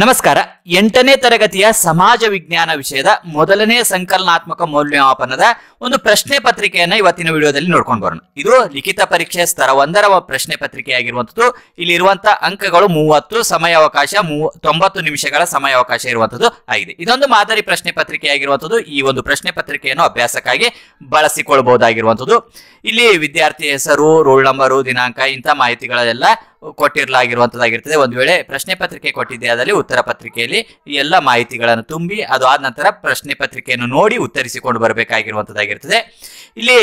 ನಮಸ್ಕಾರ ಎಂಟನೇ ತರಗತಿಯ ಸಮಾಜ ವಿಜ್ಞಾನ ವಿಷಯದ ಮೊದಲನೇ ಸಂಕಲನಾತ್ಮಕ ಮೌಲ್ಯಮಾಪನದ ಒಂದು ಪ್ರಶ್ನೆ ಪತ್ರಿಕೆಯನ್ನು ಇವತ್ತಿನ ವಿಡಿಯೋದಲ್ಲಿ ನೋಡ್ಕೊಂಡು ಬರೋಣ ಇದು ಲಿಖಿತ ಪರೀಕ್ಷೆ ಸ್ತರ ಒಂದರ ಪ್ರಶ್ನೆ ಪತ್ರಿಕೆಯಾಗಿರುವಂಥದ್ದು ಇಲ್ಲಿರುವಂತಹ ಅಂಕಗಳು ಮೂವತ್ತು ಸಮಯಾವಕಾಶ ಮೂವ ತೊಂಬತ್ತು ನಿಮಿಷಗಳ ಸಮಯಾವಕಾಶ ಇರುವಂಥದ್ದು ಆಗಿದೆ ಇದೊಂದು ಮಾದರಿ ಪ್ರಶ್ನೆ ಆಗಿರುವಂಥದ್ದು ಈ ಒಂದು ಪ್ರಶ್ನೆ ಪತ್ರಿಕೆಯನ್ನು ಅಭ್ಯಾಸಕ್ಕಾಗಿ ಬಳಸಿಕೊಳ್ಬಹುದಾಗಿರುವಂಥದ್ದು ಇಲ್ಲಿ ವಿದ್ಯಾರ್ಥಿ ಹೆಸರು ರೋಲ್ ನಂಬರು ದಿನಾಂಕ ಇಂಥ ಮಾಹಿತಿಗಳೆಲ್ಲ ಕೊಟ್ಟಿರಲಾಗಿರುವಂಥದ್ದಾಗಿರ್ತದೆ ಒಂದು ವೇಳೆ ಪ್ರಶ್ನೆ ಪತ್ರಿಕೆ ಕೊಟ್ಟಿದ್ದೆ ಅದರಲ್ಲಿ ಉತ್ತರ ಪತ್ರಿಕೆಯಲ್ಲಿ ಈ ಎಲ್ಲ ಮಾಹಿತಿಗಳನ್ನು ತುಂಬಿ ಅದು ಆದ ನಂತರ ಪ್ರಶ್ನೆ ಪತ್ರಿಕೆಯನ್ನು ನೋಡಿ ಉತ್ತರಿಸಿಕೊಂಡು ಬರಬೇಕಾಗಿರುವಂತದ್ದಾಗಿರ್ತದೆ ಇಲ್ಲಿ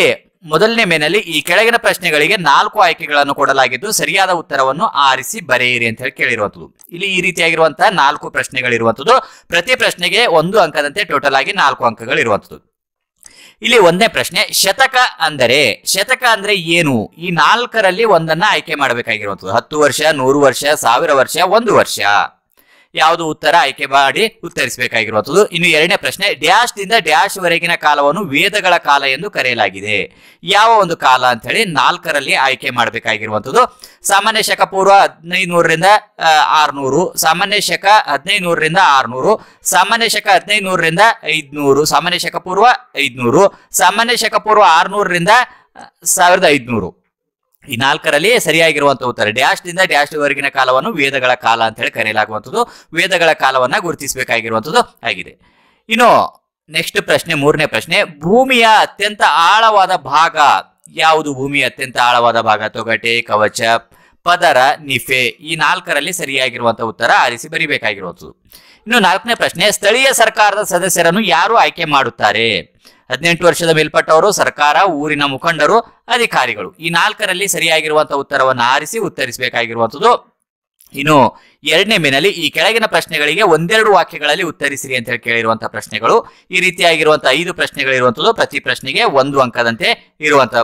ಮೊದಲನೇ ಮೇನಲ್ಲಿ ಈ ಕೆಳಗಿನ ಪ್ರಶ್ನೆಗಳಿಗೆ ನಾಲ್ಕು ಆಯ್ಕೆಗಳನ್ನು ಕೊಡಲಾಗಿದ್ದು ಸರಿಯಾದ ಉತ್ತರವನ್ನು ಆರಿಸಿ ಬರೆಯಿರಿ ಅಂತ ಹೇಳಿ ಕೇಳಿರುವಂಥದ್ದು ಇಲ್ಲಿ ಈ ರೀತಿಯಾಗಿರುವಂತಹ ನಾಲ್ಕು ಪ್ರಶ್ನೆಗಳಿರುವಂಥದ್ದು ಪ್ರತಿ ಪ್ರಶ್ನೆಗೆ ಒಂದು ಅಂಕದಂತೆ ಟೋಟಲ್ ಆಗಿ ನಾಲ್ಕು ಅಂಕಗಳಿರುವಂಥದ್ದು ಇಲ್ಲಿ ಒಂದೇ ಪ್ರಶ್ನೆ ಶತಕ ಅಂದರೆ ಶತಕ ಅಂದ್ರೆ ಏನು ಈ ನಾಲ್ಕರಲ್ಲಿ ಒಂದನ್ನ ಆಯ್ಕೆ ಮಾಡಬೇಕಾಗಿರುವಂತದ್ದು ಹತ್ತು ವರ್ಷ ನೂರು ವರ್ಷ ಸಾವಿರ ವರ್ಷ ಒಂದು ವರ್ಷ ಯಾವುದು ಉತ್ತರ ಆಯ್ಕೆ ಮಾಡಿ ಉತ್ತರಿಸಬೇಕಾಗಿರುವಂಥದ್ದು ಇನ್ನು ಎರಡನೇ ಪ್ರಶ್ನೆ ಡ್ಯಾಶ್ ದಿಂದ ಡ್ಯಾಶ್ ವರೆಗಿನ ಕಾಲವನ್ನು ವೇದಗಳ ಕಾಲ ಎಂದು ಕರೆಯಲಾಗಿದೆ ಯಾವ ಒಂದು ಕಾಲ ಅಂತ ಹೇಳಿ ನಾಲ್ಕರಲ್ಲಿ ಆಯ್ಕೆ ಮಾಡಬೇಕಾಗಿರುವಂಥದ್ದು ಸಾಮಾನ್ಯ ಶಕ ಪೂರ್ವ ಹದಿನೈದುನೂರರಿಂದ ಆರ್ನೂರು ಸಾಮಾನ್ಯ ಶಕ ಹದಿನೈದುನೂರರಿಂದ ಆರ್ನೂರು ಸಾಮಾನ್ಯ ಶಕ ಹದಿನೈದುನೂರರಿಂದ ಐದುನೂರು ಸಾಮಾನ್ಯ ಶಕ ಪೂರ್ವ ಐದುನೂರು ಸಾಮಾನ್ಯ ಶಕ ಪೂರ್ವ ಆರುನೂರರಿಂದ ಸಾವಿರದ ಐದುನೂರು ಈ ನಾಲ್ಕರಲ್ಲಿ ಸರಿಯಾಗಿರುವಂತಹ ಉತ್ತರ ಡ್ಯಾಶ್ ನಿಂದ ಡ್ಯಾಶ್ ವರೆಗಿನ ಕಾಲವನ್ನು ವೇದಗಳ ಕಾಲ ಅಂತ ಹೇಳಿ ಕರೆಯಲಾಗುವಂಥದ್ದು ವೇದಗಳ ಕಾಲವನ್ನ ಗುರುತಿಸಬೇಕಾಗಿರುವಂಥದ್ದು ಆಗಿದೆ ಇನ್ನು ನೆಕ್ಸ್ಟ್ ಪ್ರಶ್ನೆ ಮೂರನೇ ಪ್ರಶ್ನೆ ಭೂಮಿಯ ಅತ್ಯಂತ ಆಳವಾದ ಭಾಗ ಯಾವುದು ಭೂಮಿಯ ಅತ್ಯಂತ ಆಳವಾದ ಭಾಗ ತೊಗಟೆ ಕವಚ ಪದರ ನಿಫೆ ಈ ನಾಲ್ಕರಲ್ಲಿ ಸರಿಯಾಗಿರುವಂತಹ ಉತ್ತರ ಆರಿಸಿ ಬರಿಬೇಕಾಗಿರುವಂಥದ್ದು ಇನ್ನು ನಾಲ್ಕನೇ ಪ್ರಶ್ನೆ ಸ್ಥಳೀಯ ಸರ್ಕಾರದ ಸದಸ್ಯರನ್ನು ಯಾರು ಆಯ್ಕೆ ಮಾಡುತ್ತಾರೆ ಹದಿನೆಂಟು ವರ್ಷದ ಮೇಲ್ಪಟ್ಟವರು ಸರ್ಕಾರ ಊರಿನ ಮುಖಂಡರು ಅಧಿಕಾರಿಗಳು ಈ ನಾಲ್ಕರಲ್ಲಿ ಸರಿಯಾಗಿರುವಂತಹ ಉತ್ತರವನ್ನು ಆರಿಸಿ ಉತ್ತರಿಸಬೇಕಾಗಿರುವಂಥದ್ದು ಇನ್ನು ಎರಡನೇ ಮೇನಲ್ಲಿ ಈ ಕೆಳಗಿನ ಪ್ರಶ್ನೆಗಳಿಗೆ ಒಂದೆರಡು ವಾಕ್ಯಗಳಲ್ಲಿ ಉತ್ತರಿಸಿರಿ ಅಂತ ಹೇಳಿ ಕೇಳಿರುವಂತಹ ಪ್ರಶ್ನೆಗಳು ಈ ರೀತಿಯಾಗಿರುವಂತಹ ಐದು ಪ್ರಶ್ನೆಗಳಿರುವಂಥದ್ದು ಪ್ರತಿ ಪ್ರಶ್ನೆಗೆ ಒಂದು ಅಂಕದಂತೆ ಇರುವಂತಹ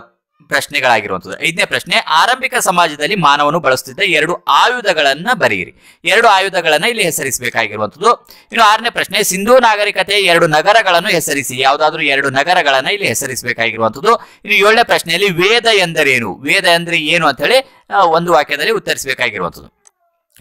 ಪ್ರಶ್ನೆಗಳಾಗಿರುವಂಥದ್ದು ಐದನೇ ಪ್ರಶ್ನೆ ಆರಂಭಿಕ ಸಮಾಜದಲ್ಲಿ ಮಾನವನು ಬಳಸುತ್ತಿದ್ದ ಎರಡು ಆಯುಧಗಳನ್ನ ಬರೆಯಿರಿ ಎರಡು ಆಯುಧಗಳನ್ನ ಇಲ್ಲಿ ಹೆಸರಿಸಬೇಕಾಗಿರುವಂಥದ್ದು ಇನ್ನು ಆರನೇ ಪ್ರಶ್ನೆ ಸಿಂಧೂ ನಾಗರಿಕತೆ ಎರಡು ನಗರಗಳನ್ನು ಹೆಸರಿಸಿ ಯಾವುದಾದ್ರೂ ಎರಡು ನಗರಗಳನ್ನ ಇಲ್ಲಿ ಹೆಸರಿಸಬೇಕಾಗಿರುವಂಥದ್ದು ಇನ್ನು ಏಳನೇ ಪ್ರಶ್ನೆಯಲ್ಲಿ ವೇದ ಎಂದರೇನು ವೇದ ಅಂದ್ರೆ ಏನು ಅಂತ ಹೇಳಿ ಒಂದು ವಾಕ್ಯದಲ್ಲಿ ಉತ್ತರಿಸಬೇಕಾಗಿರುವಂಥದ್ದು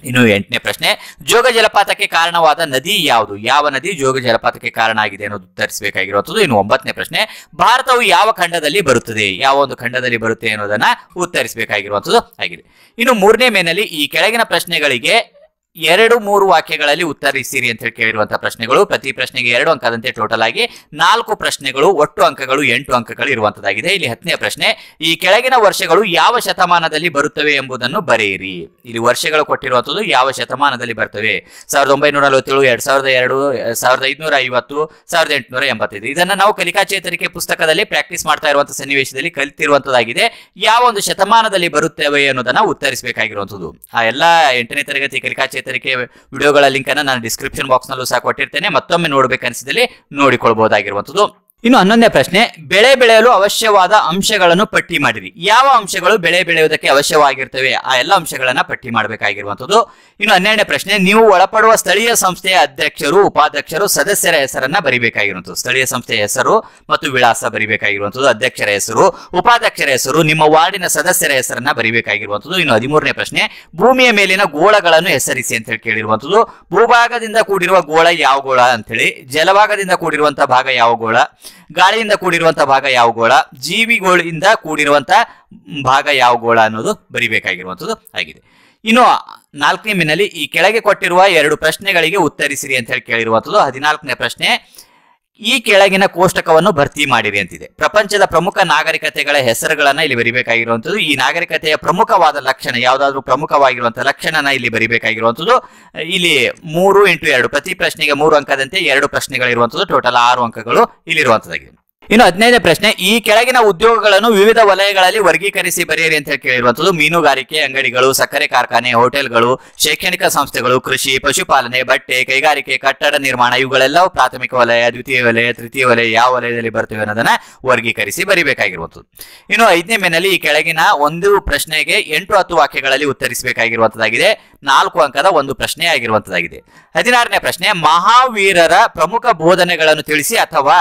ಇನ್ನು ಎಂಟನೇ ಪ್ರಶ್ನೆ ಜೋಗ ಜಲಪಾತಕ್ಕೆ ಕಾರಣವಾದ ನದಿ ಯಾವುದು ಯಾವ ನದಿ ಜೋಗ ಜಲಪಾತಕ್ಕೆ ಕಾರಣ ಆಗಿದೆ ಅನ್ನೋದು ಉತ್ತರಿಸಬೇಕಾಗಿರುವಂಥದ್ದು ಇನ್ನು ಒಂಬತ್ತನೇ ಪ್ರಶ್ನೆ ಭಾರತವು ಯಾವ ಖಂಡದಲ್ಲಿ ಬರುತ್ತದೆ ಯಾವ ಒಂದು ಖಂಡದಲ್ಲಿ ಬರುತ್ತೆ ಅನ್ನೋದನ್ನ ಉತ್ತರಿಸಬೇಕಾಗಿರುವಂಥದ್ದು ಆಗಿದೆ ಇನ್ನು ಮೂರನೇ ಮೇನಲ್ಲಿ ಈ ಕೆಳಗಿನ ಪ್ರಶ್ನೆಗಳಿಗೆ ಎರಡು ಮೂರು ವಾಕ್ಯಗಳಲ್ಲಿ ಉತ್ತರಿಸಿರಿ ಅಂತ ಹೇಳಿ ಕೇಳಿರುವಂತಹ ಪ್ರಶ್ನೆಗಳು ಪ್ರತಿ ಪ್ರಶ್ನೆಗೆ ಎರಡು ಅಂಕದಂತೆ ಟೋಟಲ್ ಆಗಿ ನಾಲ್ಕು ಪ್ರಶ್ನೆಗಳು ಒಟ್ಟು ಅಂಕಗಳು ಎಂಟು ಅಂಕಗಳು ಇರುವಂತದಾಗಿದೆ ಇಲ್ಲಿ ಹತ್ತನೇ ಪ್ರಶ್ನೆ ಈ ಕೆಳಗಿನ ವರ್ಷಗಳು ಯಾವ ಶತಮಾನದಲ್ಲಿ ಬರುತ್ತವೆ ಎಂಬುದನ್ನು ಬರೆಯಿರಿ ಇಲ್ಲಿ ವರ್ಷಗಳು ಕೊಟ್ಟಿರುವಂತದ್ದು ಯಾವ ಶತಮಾನದಲ್ಲಿ ಬರ್ತವೆ ಸಾವಿರದ ಒಂಬೈನೂರ ನಲವತ್ತೇಳು ಎರಡ್ ಸಾವಿರದ ಎರಡು ಸಾವಿರದ ಐದುನೂರ ಐವತ್ತು ಸಾವಿರದ ಎಂಟುನೂರ ಎಂಬತ್ತೈದು ಇದನ್ನ ನಾವು ಕಲಿಕಾ ಚೇತರಿಕೆ ಪುಸ್ತಕದಲ್ಲಿ ಪ್ರಾಕ್ಟೀಸ್ ಮಾಡ್ತಾ ಇರುವಂತಹ ಸನ್ನಿವೇಶದಲ್ಲಿ ಕಲಿತಿರುವಂತದ್ದಾಗಿದೆ ಯಾವ ಒಂದು ಶತಮಾನದಲ್ಲಿ ಬರುತ್ತವೆ ಅನ್ನೋದನ್ನ ಉತ್ತರಿಸಬೇಕಾಗಿರುವಂತದ್ದು ಆ ಎಲ್ಲಾ ಎಂಟನೇ ತರಗತಿ ಕಲಿಕಾ ಚೇತರಿಕೆ ವಿಡಿಯೋಗಳ ಅನ್ನು ನಾನು ಡಿಸ್ಕ್ರಿಪ್ಷನ್ ನಲ್ಲೂ ಸಹ ಕೊಟ್ಟಿರ್ತೇನೆ ಮತ್ತೊಮ್ಮೆ ನೋಡಬೇಕನ್ಸಿದಲ್ಲಿ ನೋಡಿಕೊಳ್ಬಹುದಾಗಿರುವಂತದ್ದು ಇನ್ನು ಹನ್ನೊಂದೇ ಪ್ರಶ್ನೆ ಬೆಳೆ ಬೆಳೆಯಲು ಅವಶ್ಯವಾದ ಅಂಶಗಳನ್ನು ಪಟ್ಟಿ ಮಾಡಿರಿ ಯಾವ ಅಂಶಗಳು ಬೆಳೆ ಬೆಳೆಯುವುದಕ್ಕೆ ಅವಶ್ಯವಾಗಿರ್ತವೆ ಆ ಎಲ್ಲ ಅಂಶಗಳನ್ನ ಪಟ್ಟಿ ಮಾಡಬೇಕಾಗಿರುವಂತದ್ದು ಇನ್ನು ಹನ್ನೆರಡನೇ ಪ್ರಶ್ನೆ ನೀವು ಒಳಪಡುವ ಸ್ಥಳೀಯ ಸಂಸ್ಥೆಯ ಅಧ್ಯಕ್ಷರು ಉಪಾಧ್ಯಕ್ಷರು ಸದಸ್ಯರ ಹೆಸರನ್ನ ಬರಿಬೇಕಾಗಿರುವಂಥದ್ದು ಸ್ಥಳೀಯ ಸಂಸ್ಥೆಯ ಹೆಸರು ಮತ್ತು ವಿಳಾಸ ಬರಿಬೇಕಾಗಿರುವಂಥದ್ದು ಅಧ್ಯಕ್ಷರ ಹೆಸರು ಉಪಾಧ್ಯಕ್ಷರ ಹೆಸರು ನಿಮ್ಮ ವಾರ್ಡಿನ ಸದಸ್ಯರ ಹೆಸರನ್ನ ಬರಿಬೇಕಾಗಿರುವಂಥದ್ದು ಇನ್ನು ಹದಿಮೂರನೇ ಪ್ರಶ್ನೆ ಭೂಮಿಯ ಮೇಲಿನ ಗೋಳಗಳನ್ನು ಹೆಸರಿಸಿ ಅಂತ ಹೇಳಿ ಕೇಳಿರುವಂಥದ್ದು ಭೂಭಾಗದಿಂದ ಕೂಡಿರುವ ಗೋಳ ಯಾವ ಗೋಳ ಅಂತೇಳಿ ಜಲಭಾಗದಿಂದ ಕೂಡಿರುವಂತಹ ಭಾಗ ಯಾವ ಗೋಳ ಗಾಳಿಯಿಂದ ಕೂಡಿರುವಂತಹ ಭಾಗ ಯಾವ ಗೋಳ ಜೀವಿಗಳಿಂದ ಕೂಡಿರುವಂತಹ ಭಾಗ ಯಾವ ಗೋಳ ಅನ್ನೋದು ಬರಿಬೇಕಾಗಿರುವಂಥದ್ದು ಆಗಿದೆ ಇನ್ನು ನಾಲ್ಕನೇ ಮಿನಲ್ಲಿ ಈ ಕೆಳಗೆ ಕೊಟ್ಟಿರುವ ಎರಡು ಪ್ರಶ್ನೆಗಳಿಗೆ ಉತ್ತರಿಸಿರಿ ಅಂತ ಹೇಳಿ ಕೇಳಿರುವಂಥದ್ದು ಹದಿನಾಲ್ಕನೇ ಪ್ರಶ್ನೆ ಈ ಕೆಳಗಿನ ಕೋಷ್ಟಕವನ್ನು ಭರ್ತಿ ಮಾಡಿರಿ ಅಂತಿದೆ ಪ್ರಪಂಚದ ಪ್ರಮುಖ ನಾಗರಿಕತೆಗಳ ಹೆಸರುಗಳನ್ನ ಇಲ್ಲಿ ಬರಿಬೇಕಾಗಿರುವಂತದ್ದು ಈ ನಾಗರಿಕತೆಯ ಪ್ರಮುಖವಾದ ಲಕ್ಷಣ ಯಾವ್ದಾದ್ರು ಪ್ರಮುಖವಾಗಿರುವಂತಹ ಲಕ್ಷಣನ ಇಲ್ಲಿ ಬರಿಬೇಕಾಗಿರುವಂತದ್ದು ಇಲ್ಲಿ ಮೂರು ಇಂಟು ಎರಡು ಪ್ರತಿ ಪ್ರಶ್ನೆಗೆ ಮೂರು ಅಂಕದಂತೆ ಎರಡು ಪ್ರಶ್ನೆಗಳಿರುವಂತದ್ದು ಟೋಟಲ್ ಆರು ಅಂಕಗಳು ಇಲ್ಲಿರುವಂತದ್ದಾಗಿದೆ ಇನ್ನು ಹದಿನೈದನೇ ಪ್ರಶ್ನೆ ಈ ಕೆಳಗಿನ ಉದ್ಯೋಗಗಳನ್ನು ವಿವಿಧ ವಲಯಗಳಲ್ಲಿ ವರ್ಗೀಕರಿಸಿ ಬರೆಯಿರಿ ಅಂತ ಹೇಳಿ ಕೇಳಿರುವಂತದ್ದು ಮೀನುಗಾರಿಕೆ ಅಂಗಡಿಗಳು ಸಕ್ಕರೆ ಕಾರ್ಖಾನೆ ಹೋಟೆಲ್ಗಳು ಶೈಕ್ಷಣಿಕ ಸಂಸ್ಥೆಗಳು ಕೃಷಿ ಪಶುಪಾಲನೆ ಬಟ್ಟೆ ಕೈಗಾರಿಕೆ ಕಟ್ಟಡ ನಿರ್ಮಾಣ ಇವುಗಳೆಲ್ಲವೂ ಪ್ರಾಥಮಿಕ ವಲಯ ದ್ವಿತೀಯ ವಲಯ ತೃತೀಯ ವಲಯ ಯಾವ ವಲಯದಲ್ಲಿ ಬರ್ತವೆ ಅನ್ನೋದನ್ನ ವರ್ಗೀಕರಿಸಿ ಬರೀಬೇಕಾಗಿರುವಂತದ್ದು ಇನ್ನು ಐದನೇ ಮೇನಲ್ಲಿ ಈ ಕೆಳಗಿನ ಒಂದು ಪ್ರಶ್ನೆಗೆ ಎಂಟು ಹತ್ತು ವಾಕ್ಯಗಳಲ್ಲಿ ಉತ್ತರಿಸಬೇಕಾಗಿರುವಂತದ್ದಾಗಿದೆ ನಾಲ್ಕು ಅಂಕದ ಒಂದು ಪ್ರಶ್ನೆ ಆಗಿರುವಂತದ್ದಾಗಿದೆ ಹದಿನಾರನೇ ಪ್ರಶ್ನೆ ಮಹಾವೀರರ ಪ್ರಮುಖ ಬೋಧನೆಗಳನ್ನು ತಿಳಿಸಿ ಅಥವಾ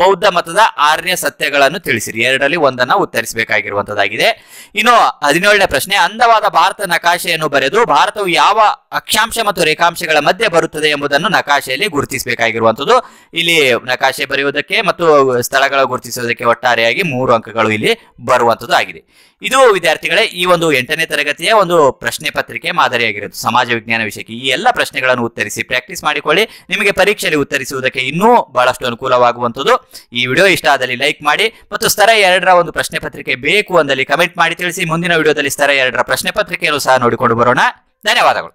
ಬೌದ್ಧ ಮತದ ಆರ್ಯ ಸತ್ಯಗಳನ್ನು ತಿಳಿಸಿರಿ ಎರಡರಲ್ಲಿ ಒಂದನ್ನ ಉತ್ತರಿಸಬೇಕಾಗಿರುವಂತದ್ದಾಗಿದೆ ಇನ್ನು ಹದಿನೇಳನೇ ಪ್ರಶ್ನೆ ಅಂದವಾದ ಭಾರತ ನಕಾಶೆಯನ್ನು ಬರೆದು ಭಾರತವು ಯಾವ ಅಕ್ಷಾಂಶ ಮತ್ತು ರೇಖಾಂಶಗಳ ಮಧ್ಯೆ ಬರುತ್ತದೆ ಎಂಬುದನ್ನು ನಕಾಶೆಯಲ್ಲಿ ಗುರುತಿಸಬೇಕಾಗಿರುವಂತದ್ದು ಇಲ್ಲಿ ನಕಾಶೆ ಬರೆಯುವುದಕ್ಕೆ ಮತ್ತು ಸ್ಥಳಗಳ ಗುರುತಿಸುವುದಕ್ಕೆ ಒಟ್ಟಾರೆಯಾಗಿ ಮೂರು ಅಂಕಗಳು ಇಲ್ಲಿ ಬರುವಂತದ್ದು ಆಗಿದೆ ಇದು ವಿದ್ಯಾರ್ಥಿಗಳೇ ಈ ಒಂದು ಎಂಟನೇ ತರಗತಿಯ ಒಂದು ಪ್ರಶ್ನೆ ಪತ್ರಿಕೆ ಮಾದರಿಯಾಗಿರುತ್ತೆ ಸಮಾಜ ವಿಜ್ಞಾನ ವಿಷಯಕ್ಕೆ ಈ ಎಲ್ಲ ಪ್ರಶ್ನೆಗಳನ್ನು ಉತ್ತರಿಸಿ ಪ್ರಾಕ್ಟೀಸ್ ಮಾಡಿಕೊಳ್ಳಿ ನಿಮಗೆ ಪರೀಕ್ಷೆಯಲ್ಲಿ ಉತ್ತರಿಸುವುದಕ್ಕೆ ಇನ್ನೂ ಬಹಳಷ್ಟು ಅನುಕೂಲವಾಗುವಂಥದ್ದು ಈ ವಿಡಿಯೋ ಇಷ್ಟ ಆದಲ್ಲಿ ಲೈಕ್ ಮಾಡಿ ಮತ್ತು ಸ್ತರ ಎರಡರ ಒಂದು ಪ್ರಶ್ನೆ ಪತ್ರಿಕೆ ಬೇಕು ಅಂದಲ್ಲಿ ಕಮೆಂಟ್ ಮಾಡಿ ತಿಳಿಸಿ ಮುಂದಿನ ವಿಡಿಯೋದಲ್ಲಿ ಸ್ತರ ಎರಡರ ಪ್ರಶ್ನೆ ಪತ್ರಿಕೆಯನ್ನು ಸಹ ನೋಡಿಕೊಂಡು ಬರೋಣ ಧನ್ಯವಾದಗಳು